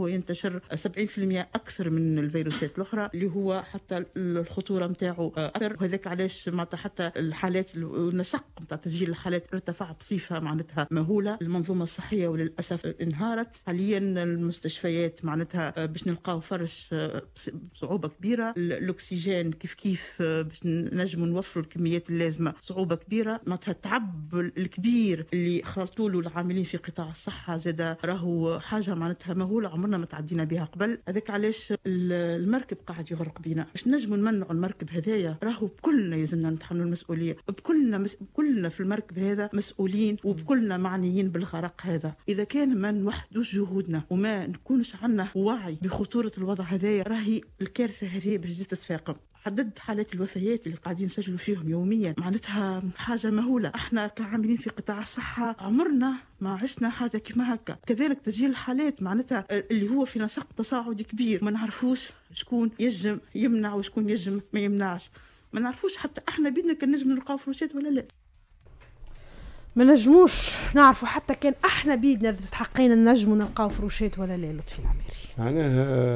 هو ينتشر 70% اكثر من الفيروسات الاخرى اللي هو حتى الخطوره نتاعو اكثر وهذاك علاش معناتها حتى الحالات النسق نتاع تسجيل الحالات ارتفع بصفه معناتها مهوله المنظومه الصحيه وللاسف انهارت حاليا المستشفيات معناتها باش نلقاو فرش بصعوبه كبيره الاكسجين كيف كيف باش نجموا نوفروا الكميات اللازمه صعوبه كبيره معناتها التعب الكبير اللي خلطوا له العاملين في قطاع الصحه زاد راهو حاجه معناتها مهوله عمرنا عمرنا ما تعدينا بها قبل هذاك علاش المركب قاعد يغرق بينا باش نجموا نمنعوا المركب هذايا راهو بكلنا يلزمنا نتحملوا المسؤوليه بكلنا مس... بكلنا في المركب هذا مسؤولين وبكلنا معنيين بالغرق هذا اذا كان ما نوحدوش جهودنا وما نكونش عندنا وعي بخطوره الوضع هذايا راهي الكارثه هذه باش تتفاقم عدد حالات الوفيات اللي قاعدين نسجلوا فيهم يوميا معناتها حاجه مهوله احنا كعاملين في قطاع الصحه عمرنا ما عشنا حاجه كيما هكا كذلك تسجيل الحالات معناتها اللي هو في نسق تصاعدي كبير ما نعرفوش شكون يجم يمنع وشكون يجم ما يمنعش ما نعرفوش حتى احنا بيدنا كان نجم نلقاو فلوسات ولا لا ما نجموش نعرفوا حتى كان احنا بيدنا تستحقين نجموا نلقاو فروشات ولا لا لطفي العماري. معناها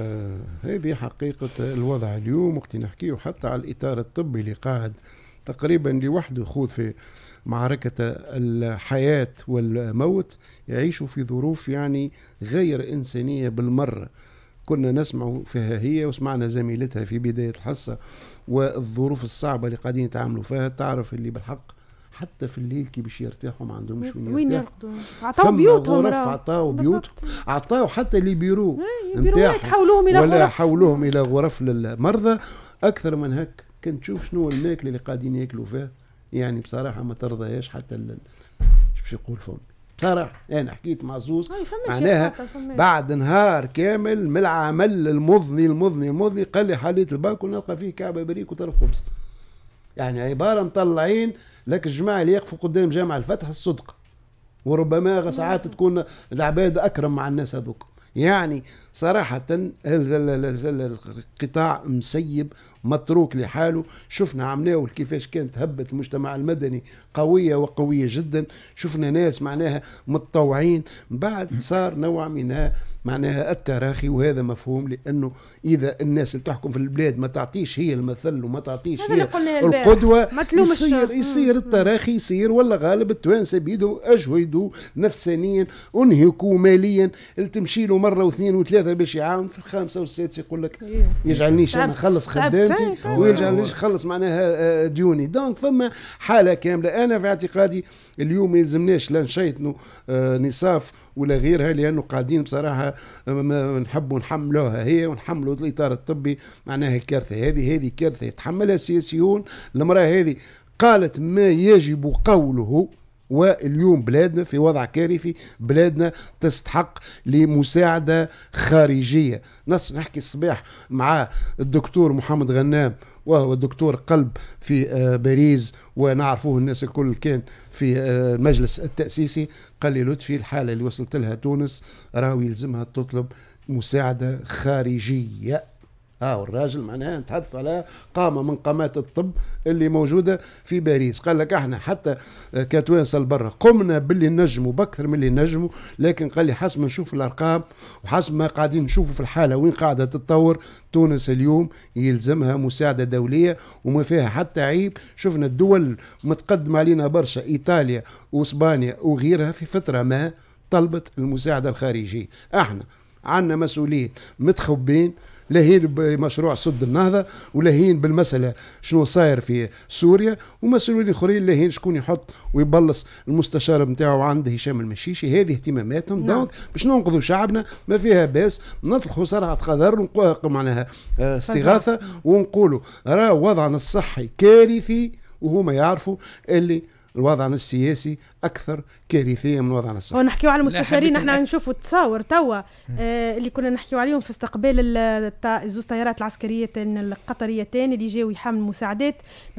يعني هذه حقيقه الوضع اليوم وقت نحكيو حتى على الاطار الطبي اللي قاعد تقريبا لوحده يخوض في معركة الحياة والموت يعيشوا في ظروف يعني غير إنسانية بالمرة كنا نسمع فيها هي وسمعنا زميلتها في بداية الحصة والظروف الصعبة اللي قاعدين يتعاملوا فيها تعرف اللي بالحق حتى في الليل كي باش يرتاحوا ما عندهمش وين يرتاحوا وين يرقدوا عطاو بيوتهم عطاو بيوتهم عطاو حتى لي بيرو إيه، حولوهم الى غرف حولوهم الى غرف للمرضى اكثر من هك كنت تشوف شنو الماكله اللي قاعدين ياكلوا فيها يعني بصراحه ما ترضاهاش حتى شو باش يقول فمي بصراحه انا حكيت مع زوز معناها بعد نهار كامل من العمل المضني المضني المضني قال لي حليت الباك ونلقى فيه كعبه بريك وطرف خبز يعني عباره مطلعين لك الجماعه اللي يقفوا قدام جامع الفتح الصدق وربما نعم. ساعات تكون العباد اكرم مع الناس هذوك يعني صراحة القطاع مسيب متروك لحاله شفنا عمناول كيفاش كانت هبه المجتمع المدني قوية وقوية جدا شفنا ناس معناها متطوعين بعد صار نوع من معناها التراخي وهذا مفهوم لانه اذا الناس اللي تحكم في البلاد ما تعطيش هي المثل وما تعطيش هي القدوه ما يصير يصير التراخي يصير ولا غالب التوانسه بيدو اجهدوا نفسانيا انهكوا ماليا اللي تمشي له مره واثنين وثلاثه باش يعاون في الخامسه والسادسه يقول لك إيه. يجعلنيش انا نخلص خدام حياتي ويرجع يخلص معناها آه، آه، ديوني دونك فما حاله كامله انا في اعتقادي اليوم ما يلزمناش لا نشيطنوا آه، نصاف ولا غيرها لانه قاعدين بصراحه نحبوا نحملوها هي ونحملوا الاطار الطبي معناها الكارثه هذه هذه كارثه يتحملها السياسيون المراه هذه قالت ما يجب قوله واليوم بلادنا في وضع كارثي بلادنا تستحق لمساعدة خارجية نص نحكي الصباح مع الدكتور محمد غنام وهو دكتور قلب في آه، باريس ونعرفوه الناس الكل كان في المجلس آه، التأسيسي قال لي لطفي الحالة اللي وصلت لها تونس راهو يلزمها تطلب مساعدة خارجية اه والراجل معناها نتحدث على قامه من قامات الطب اللي موجوده في باريس قال لك احنا حتى كتوانسه لبرا قمنا باللي نجموا باكثر من اللي نجموا لكن قال لي حسب ما نشوف الارقام وحسب ما قاعدين نشوفوا في الحاله وين قاعده تتطور تونس اليوم يلزمها مساعده دوليه وما فيها حتى عيب شفنا الدول متقدمه علينا برشا ايطاليا واسبانيا وغيرها في فتره ما طلبت المساعده الخارجيه احنا عندنا مسؤولين متخبين لاهين بمشروع سد النهضه ولاهين بالمساله شنو صاير في سوريا ومسؤولين اخرين لاهين شكون يحط ويبلص المستشار نتاعو عند هشام المشيشي هذه اهتماماتهم نعم. دونك باش ننقذوا شعبنا ما فيها باس نطلقوا صرعه ونقولوا معناها آه، استغاثه ونقولوا راه وضعنا الصحي كارثي وهما يعرفوا اللي الوضعنا السياسي اكثر كارثيه من وضعنا الصحي. ونحكيو على المستشارين احنا نشوفوا التصاور توا آه اللي كنا نحكيو عليهم في استقبال الزوز طيارات العسكريتين القطريتين اللي جاوا يحملوا مساعدات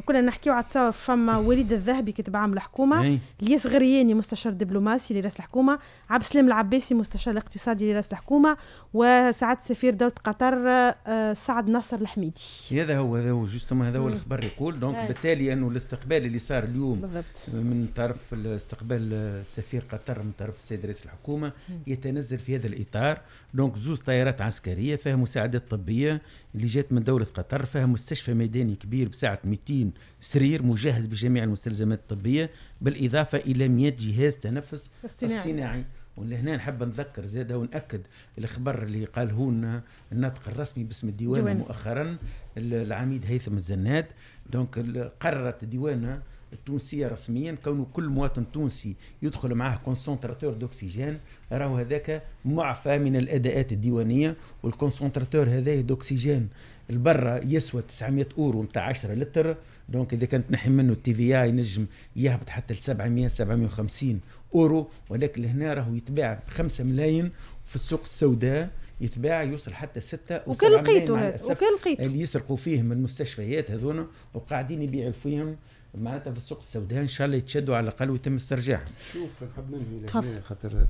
كنا نحكيو على تصور فما وليد الذهبي كتب عام الحكومه الياس غرياني مستشار دبلوماسي لرئيس الحكومه عبد السلام العباسي مستشار الاقتصادي لرئاسة الحكومه وسعاده سفير دوله قطر آه، سعد نصر الحميدي هذا هو هذا هو جوستومون هذا هو الخبر يقول دونك بالتالي انه الاستقبال اللي صار اليوم بالضبط. من طرف استقبال السفير آه، قطر من طرف السيد رئيس الحكومه يتنزل في هذا الاطار دونك زوز طائرات عسكريه فيها مساعدات طبيه اللي جات من دوله قطر فيها مستشفى ميداني كبير بسعه 200 سرير مجهز بجميع المستلزمات الطبيه بالاضافه الى 100 جهاز تنفس اصطناعي, اصطناعي. ولهنا نحب نذكر زاد ونأكد الخبر اللي قاله لنا الناطق الرسمي باسم الديوان جوان. مؤخرا العميد هيثم الزناد دونك قررت الديوانه التونسيه رسميا كونه كل مواطن تونسي يدخل معاه كونسنتراتور دوكسيجين راهو هذاك معفى من الاداءات الديوانيه والكونسنتراتور هذا دوكسيجين البرة يسوى 900 اورو نتاع 10 لتر دونك اذا كانت نحي منه التي في اي نجم يهبط حتى ل 700 750 اورو ولكن لهنا راهو يتباع 5 ملايين في السوق السوداء يتباع يوصل حتى ستة وكان لقيته هذا وكان لقيته اللي يسرقوا فيه من المستشفيات هذونا وقاعدين يبيعوا فيهم معناتها في السوق السوداء ان شاء الله يتشدوا على الاقل ويتم استرجاعهم شوف نحب ننهي خاطر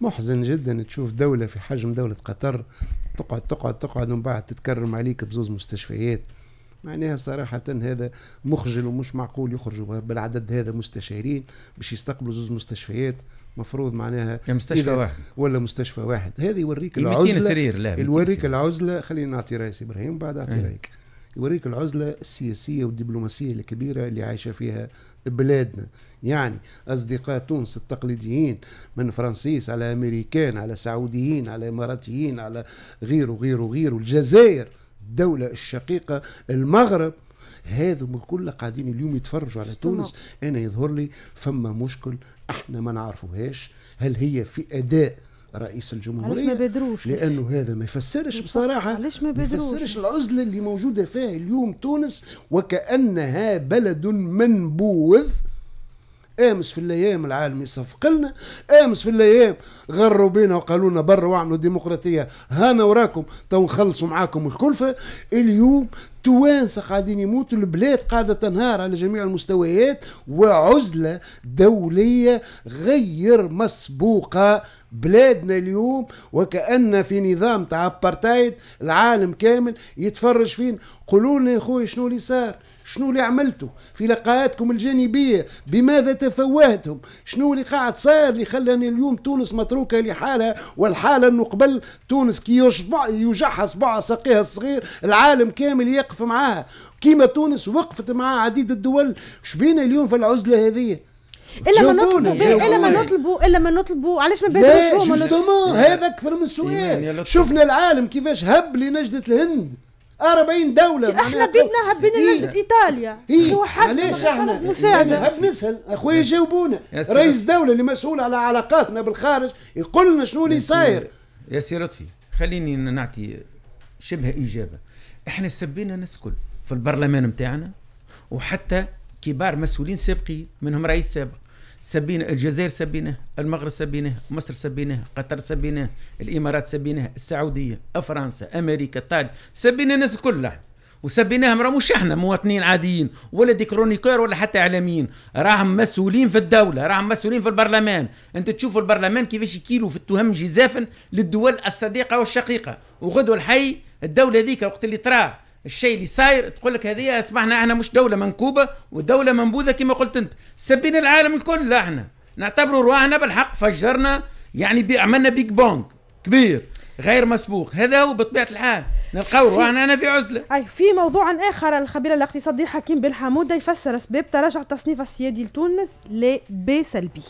محزن جدا تشوف دولة في حجم دولة قطر تقعد تقعد تقعد ومن بعد تتكرم عليك بزوز مستشفيات معناها صراحة هذا مخجل ومش معقول يخرجوا بالعدد هذا مستشارين باش يستقبلوا زوز مستشفيات مفروض معناها مستشفى واحد ولا مستشفى واحد هذه يوريك العزلة سرير لا يوريك العزلة خلينا نعطي رايس ابراهيم بعد اعطي إيه. رايك يوريك العزلة السياسية والدبلوماسية الكبيرة اللي عايشة فيها بلادنا يعني أصدقاء تونس التقليديين من فرنسيس على أمريكان على سعوديين على إماراتيين على غيره غيره غيره الجزائر الدولة الشقيقة المغرب هذو كل قاعدين اليوم يتفرجوا على تونس انا يظهر لي فما مشكل احنا ما نعرفوهاش هل هي في اداء رئيس الجمهوريه علاش ما بادروش لانه هذا ما يفسرش بصراحه علاش ما بادروش يفسرش العزله اللي موجوده فيها اليوم تونس وكانها بلد منبوذ امس في الايام العالمي صفق لنا امس في الايام غروا بينا وقالوا لنا برا واعملوا ديمقراطيه هانا وراكم تو نخلصوا معاكم الكلفه اليوم توانسه قاعدين يموتوا البلاد قاعده تنهار على جميع المستويات وعزله دوليه غير مسبوقه بلادنا اليوم وكأن في نظام تاع ابارتايد العالم كامل يتفرج فين قولوا لنا يا خويا شنو اللي صار شنو اللي عملتوا في لقاءاتكم الجانبية بماذا تفوهتم شنو اللي قاعد صار اللي خلاني اليوم تونس متروكة لحالها والحالة انه قبل تونس كي يجعها صباع ساقيها الصغير العالم كامل يقف معاها كيما تونس وقفت مع عديد الدول شبينا اليوم في العزلة هذه الا ما نطلبوا الا ما نطلبوا الا ما نطلبوا علاش ما بادروش هما جوستومون هذا اكثر من سؤال شفنا العالم كيفاش هب لنجده الهند 40 دولة احنا بيدنا هبنا إيه. لجنة ايطاليا إيه؟ علاش احنا إيه. مساعدة هب نسهل اخويا جاوبونا رئيس دولة اللي مسؤول على علاقاتنا بالخارج يقول لنا شنو اللي صاير يا سي لطفي خليني نعطي شبه اجابة احنا سبينا ناس كل في البرلمان نتاعنا وحتى كبار مسؤولين سابقين منهم رئيس سابق سبينا الجزائر سبينة المغرب سبينة مصر سبينة قطر سبينة الامارات سبينة السعوديه فرنسا امريكا ايطاليا سبينا الناس كلها وسبيناهم راهم مش احنا مواطنين عاديين ولا ديكرونيكور ولا حتى اعلاميين راهم مسؤولين في الدوله راهم مسؤولين في البرلمان انت تشوف البرلمان كيفاش يكيلوا في التهم جزافا للدول الصديقه والشقيقه وغدوا الحي الدوله ذيك وقت اللي تراه الشيء اللي صاير تقول لك هذه اصبحنا احنا مش دوله منكوبه ودوله منبوذه كما قلت انت سبين العالم الكل لا احنا نعتبروا رواحنا بالحق فجرنا يعني عملنا بيج بونج كبير غير مسبوق هذا هو بطبيعه الحال نلقاو روحنا انا في عزله اي في موضوع اخر الخبير الاقتصادي حكيم بن حموده يفسر اسباب تراجع التصنيف السيادي لتونس ل بي سلبي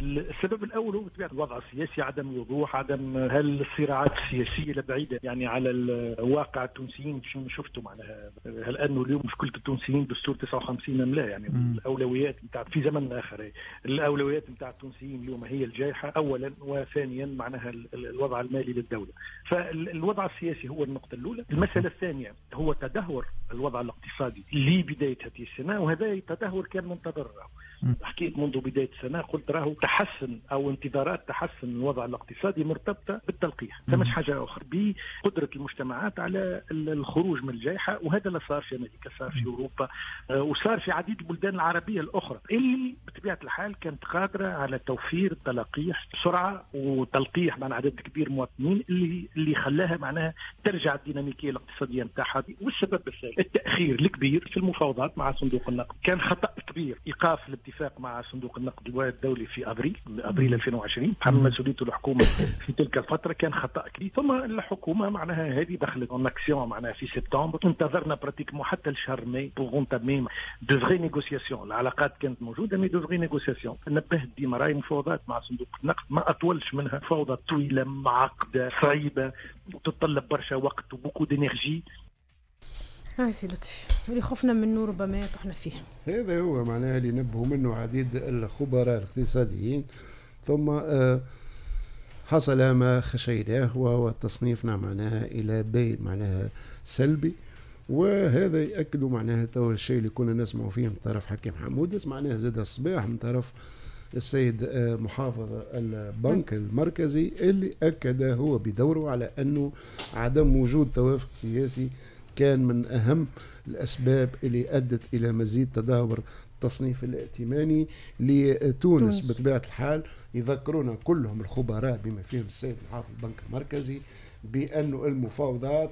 السبب الاول هو بطبيعه الوضع السياسي عدم وضوح عدم هل الصراعات السياسيه بعيده يعني على الواقع التونسيين شو شفتوا معناها هل انه اليوم مشكله التونسيين دستور 59 ام لا يعني مم. الاولويات نتاع في زمن اخر الاولويات نتاع التونسيين اليوم هي الجائحه اولا وثانيا معناها الوضع المالي للدوله فالوضع السياسي هو النقطه الاولى المساله الثانيه هو تدهور الوضع الاقتصادي لبدايه هذه السنه وهذا تدهور كان منتظر حكيت منذ بدايه السنه قلت راهو تحسن او انتظارات تحسن الوضع الاقتصادي مرتبطه بالتلقيح ما حاجه اخرى بقدره المجتمعات على الخروج من الجائحه وهذا اللي صار في امريكا صار في اوروبا آه، وصار في عديد البلدان العربيه الاخرى اللي بطبيعه الحال كانت قادره على توفير التلقيح بسرعه وتلقيح مع عدد كبير مواطنين اللي اللي خلاها معناها ترجع الديناميكيه الاقتصاديه نتاعها والسبب الثاني التاخير الكبير في المفاوضات مع صندوق النقد كان خطا كبير ايقاف اتفاق مع صندوق النقد الدولي في ابريل ابريل 2020 تحمل مسؤوليته الحكومه في تلك الفتره كان خطا كبير ثم الحكومه معناها هذه دخلت اون اكسيون معناها في سبتمبر انتظرنا براتيكمون حتى لشهر ماي بوغ انتامي دو فغي نيغوسياسيون العلاقات كانت موجوده مي دو فغي نيغوسياسيون نبهت ديما راهي مفاوضات مع صندوق النقد ما اطولش منها مفاوضات طويله معقده صعيبه وتتطلب برشا وقت وبوكو دينيرجي آه سي لطفي اللي خفنا منه ربما يطحنا فيه هذا هو معناها اللي نبهوا منه عديد الخبراء الاقتصاديين ثم آه حصل ما خشيناه وهو تصنيفنا نعم، معناها الى بين معناها سلبي وهذا ياكد معناها تو الشيء اللي كنا نسمعوا فيه من طرف حكيم حمودس معناها زاد الصباح من طرف السيد آه، محافظ البنك المركزي اللي اكد هو بدوره على انه عدم وجود توافق سياسي كان من أهم الأسباب اللي أدت إلى مزيد تدهور التصنيف الائتماني لتونس بطبيعة الحال يذكرونا كلهم الخبراء بما فيهم السيد محافظ البنك المركزي بأن المفاوضات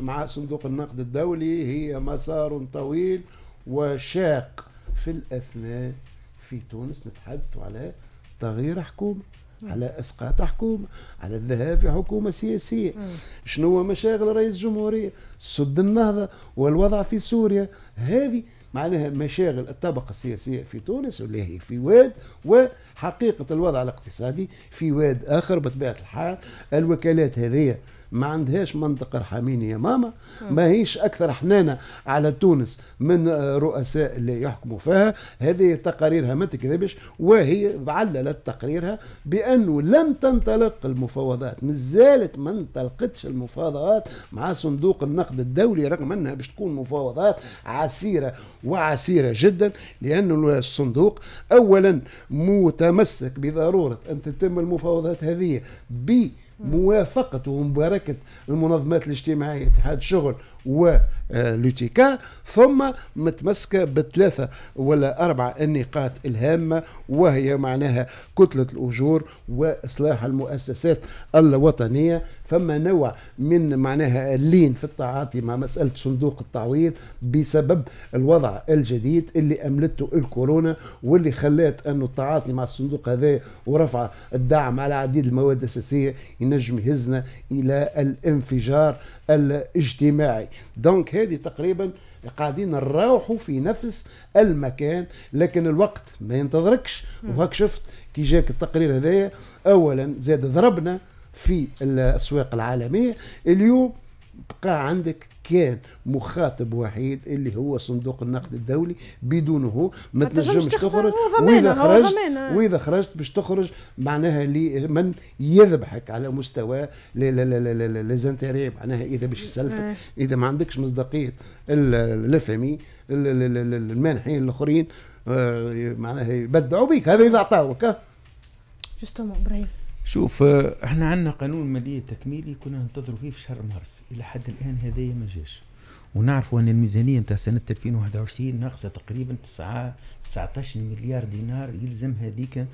مع صندوق النقد الدولي هي مسار طويل وشاق في الأثناء في تونس نتحدث على تغيير حكومه نعم. على اسقاط حكومه على الذهاب في حكومه سياسيه نعم. شنو مشاغل رئيس الجمهوريه سد النهضه والوضع في سوريا هذه معناها مشاغل الطبقة السياسية في تونس واللي هي في واد وحقيقة الوضع الاقتصادي في واد آخر بطبيعة الحال الوكالات هذه ما عندهاش منطق ارحميني يا ماما ما هيش أكثر حنانة على تونس من رؤساء اللي يحكموا فيها هذه تقاريرها ما تكذبش وهي عللت تقريرها بأنه لم تنطلق المفاوضات مازالت ما انطلقتش المفاوضات مع صندوق النقد الدولي رغم أنها باش تكون مفاوضات عسيرة وعسيرة جدا لأن الصندوق أولا متمسك بضرورة أن تتم المفاوضات هذه بموافقة ومباركة المنظمات الاجتماعية اتحاد الشغل ولوتيكا آه، ثم متمسكة بالثلاثة ولا أربع النقاط الهامة وهي معناها كتلة الأجور وإصلاح المؤسسات الوطنية فما نوع من معناها اللين في التعاطي مع مسألة صندوق التعويض بسبب الوضع الجديد اللي أملته الكورونا واللي خلات أنه التعاطي مع الصندوق هذا ورفع الدعم على عديد المواد الأساسية ينجم يهزنا إلى الانفجار الاجتماعي دونك هذه تقريبا قاعدين نروحوا في نفس المكان لكن الوقت ما ينتظركش وهك شفت كي جاك التقرير هذايا اولا زاد ضربنا في الاسواق العالميه اليوم بقى عندك كان مخاطب وحيد اللي هو صندوق النقد الدولي بدونه ما تنجمش تخرج واذا خرجت آه. واذا خرجت باش تخرج معناها لمن يذبحك على مستوى ليزانتيري معناها اذا باش يسلفك آه. اذا ما عندكش مصداقيه لا المانحين الاخرين آه، معناها يبدعوا بيك هذا اذا عطاوك جوستومون ابراهيم شوف احنا عندنا قانون ماليه تكميلي كنا ننتظروا فيه في شهر مارس الى حد الان هذايا ما جاش ونعرفوا ان الميزانيه نتاع سنه 2021 ناقصه تقريبا 9 19 مليار دينار يلزم هذيك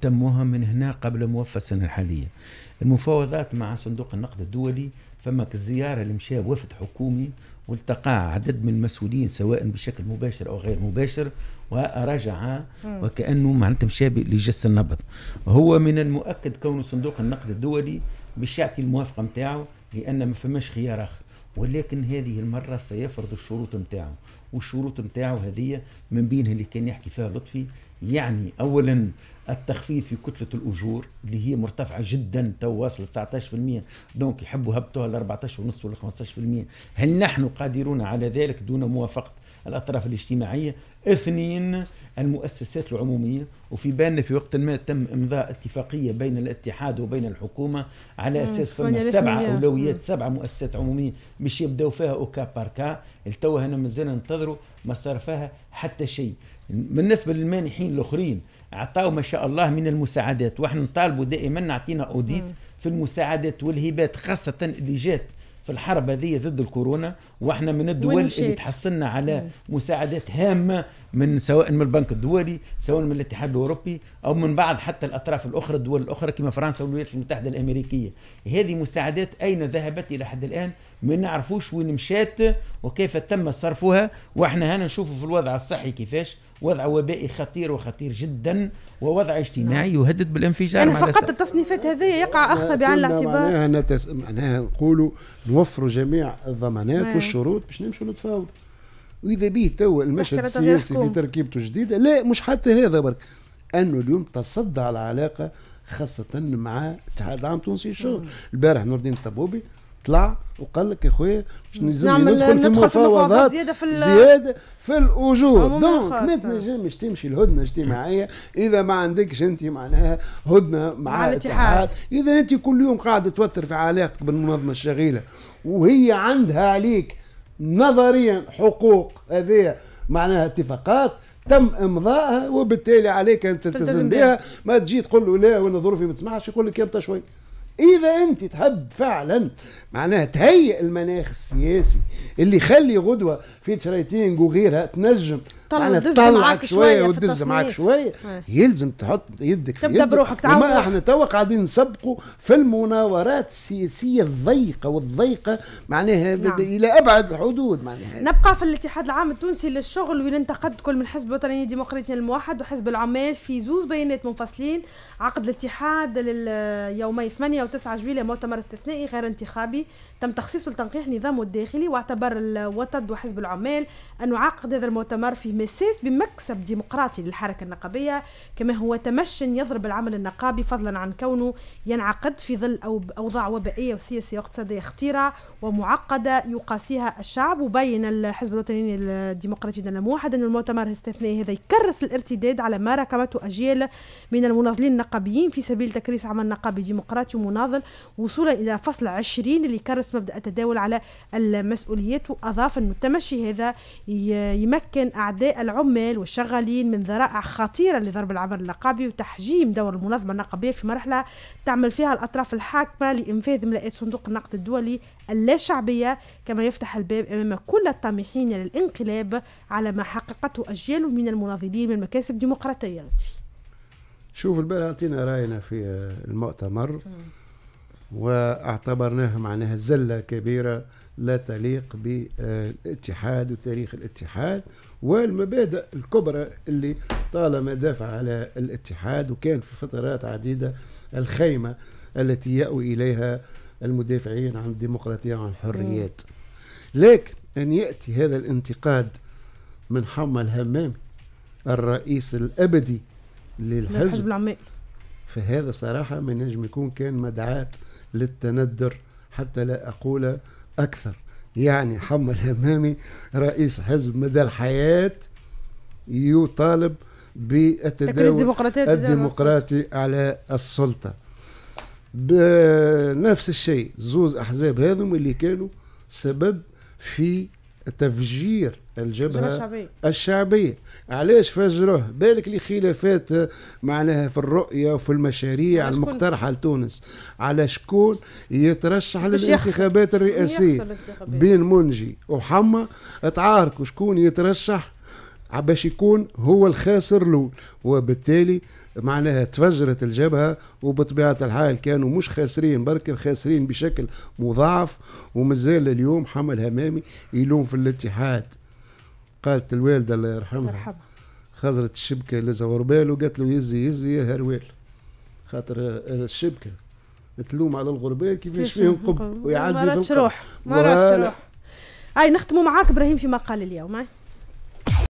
تموها من هنا قبل موفى السنه الحاليه المفاوضات مع صندوق النقد الدولي فماك الزيارة اللي مشى وفد حكومي والتقى عدد من المسؤولين سواء بشكل مباشر أو غير مباشر ورجع وكأنه معناتها مشى لجس النبض هو من المؤكد كون صندوق النقد الدولي مش يعطي الموافقة نتاعو لأن ما فماش خيار آخر ولكن هذه المرة سيفرض الشروط نتاعه والشروط نتاعه هذه من بينها اللي كان يحكي فيها لطفي يعني اولا التخفيض في كتله الاجور اللي هي مرتفعه جدا تو واصله 19% دونك يحبوا يهبطوها ل 14 ونص ولا 15% هل نحن قادرون على ذلك دون موافقه الاطراف الاجتماعيه اثنين المؤسسات العمومية وفي بالنا في وقت ما تم إمضاء اتفاقية بين الاتحاد وبين الحكومة على أساس فما سبعة أولويات سبعة مؤسسات عمومية مش يبدأوا فيها أوكا باركا التوا هنا مازال ننتظروا ما صار فيها حتى شيء بالنسبة للمانحين الآخرين عطاو ما شاء الله من المساعدات وإحنا نطالبوا دائما نعطينا أوديت في المساعدات والهبات خاصة اللي جات في الحرب هذه ضد الكورونا واحنا من الدول ونشيت. اللي تحصلنا على مساعدات هامه من سواء من البنك الدولي سواء من الاتحاد الاوروبي او من بعض حتى الاطراف الاخرى الدول الاخرى كما فرنسا والولايات المتحده الامريكيه هذه مساعدات اين ذهبت الى حد الان ما نعرفوش وين مشات وكيف تم صرفها واحنا هنا نشوفوا في الوضع الصحي كيفاش وضع وبائي خطير وخطير جدا ووضع اجتماعي نعم. يهدد بالانفجار يعني فقط التصنيفات هذه يقع اخذ بعين الاعتبار معناها, نتس... معناها نقولوا نوفروا جميع الضمانات مم. نعم. والشروط باش نمشوا نتفاوضوا واذا به تو المشهد السياسي في تركيبته جديده لا مش حتى هذا برك انه اليوم تصدى العلاقه خاصه مع اتحاد عام تونسي الشغل البارح نور الدين الطبوبي طلع وقال لك يا خويا باش نزيد ندخل في مفاوضات زياده في زياده في الاجور دونك ما تنجمش تمشي الهدنه اجتماعيه اذا ما عندكش انت معناها هدنه مع, مع الاتحاد اذا انت كل يوم قاعد توتر في علاقتك بالمنظمه الشغيله وهي عندها عليك نظريا حقوق هذه معناها اتفاقات تم امضائها وبالتالي عليك ان تلتزم بها ما تجي تقول له لا وانا ظروفي ما تسمحش يقول لك يا شوي اذا انت تحب فعلا معناها تهيئ المناخ السياسي اللي يخلي غدوه في تشريتينج وغيرها تنجم دز معاك شويه وتدز معاك شويه آه. يلزم تحط يدك في تبدا بروحك تعاون احنا تو قاعدين نسبقوا في المناورات السياسيه الضيقه والضيقه معناها نعم. الى ابعد الحدود معناها نبقى في الاتحاد العام التونسي للشغل وين انتقد كل من حزب الوطني الديمقراطي الموحد وحزب العمال في زوز بيانات منفصلين عقد الاتحاد لليومي 8 9 جويلية مؤتمر استثنائي غير انتخابي تم تخصيصه لتنقيح نظامه الداخلي واعتبر الوطد وحزب العمال أن عقد هذا المؤتمر في مسيس بمكسب ديمقراطي للحركة النقابية كما هو تمشن يضرب العمل النقابي فضلا عن كونه ينعقد في ظل أوضاع وبائية وسياسية واقتصادية خطيرة ومعقدة يقاسيها الشعب وبين الحزب الوطني الديمقراطي دنا موحد أن المؤتمر الاستثنائي هذا يكرس الارتداد على ما راكمته أجيال من المناضلين النقابيين في سبيل تكريس عمل نقابي ديمقراطي المناضل وصولا إلى فصل 20 اللي كرس مبدأ التداول على المسؤوليات وأضاف أن التمشي هذا يمكن أعداء العمال والشغالين من ذرائع خطيرة لضرب العمل النقابي وتحجيم دور المنظمة النقابية في مرحلة تعمل فيها الأطراف الحاكمة لإنفاذ ملاءات صندوق النقد الدولي اللاشعبية كما يفتح الباب أمام كل الطامحين للانقلاب على ما حققته أجيال من المناضلين من مكاسب ديمقراطية شوف البارح عطينا راينا في المؤتمر واعتبرناها معناها زلة كبيرة لا تليق بالاتحاد وتاريخ الاتحاد والمبادئ الكبرى اللي طالما دافع على الاتحاد وكان في فترات عديدة الخيمة التي يأوي إليها المدافعين عن الديمقراطية وعن الحريات لكن أن يأتي هذا الانتقاد من حمى الهمام الرئيس الأبدي للحزب العمال فهذا بصراحة ما نجم يكون كان مدعاة للتندر حتى لا أقول أكثر يعني حمل همامي رئيس حزب مدى الحياة يطالب بالتداول الديمقراطي على السلطة بنفس الشيء زوز أحزاب هذم اللي كانوا سبب في تفجير الجبهة الشعبية الشعبية علاش فجروه بالك لي خلافات آه، معناها في الرؤية وفي المشاريع المقترحة لتونس على شكون يترشح للانتخابات الرئاسية بين منجي وحما تعاركوا شكون يترشح باش يكون هو الخاسر الاول وبالتالي معناها تفجرت الجبهه وبطبيعه الحال كانوا مش خاسرين برك خاسرين بشكل مضاعف ومازال اليوم حمل همامي يلوم في الاتحاد قالت الوالدة الله يرحمها مرحبا خزرت الشبكة اللي باله وقالت له يزي يزي يا هروال خاطر الشبكة تلوم على الغربال كيفاش فيهم قب ويعدي في القب ما روح ما روح هاي نختموا معاك ابراهيم في مقال اليوم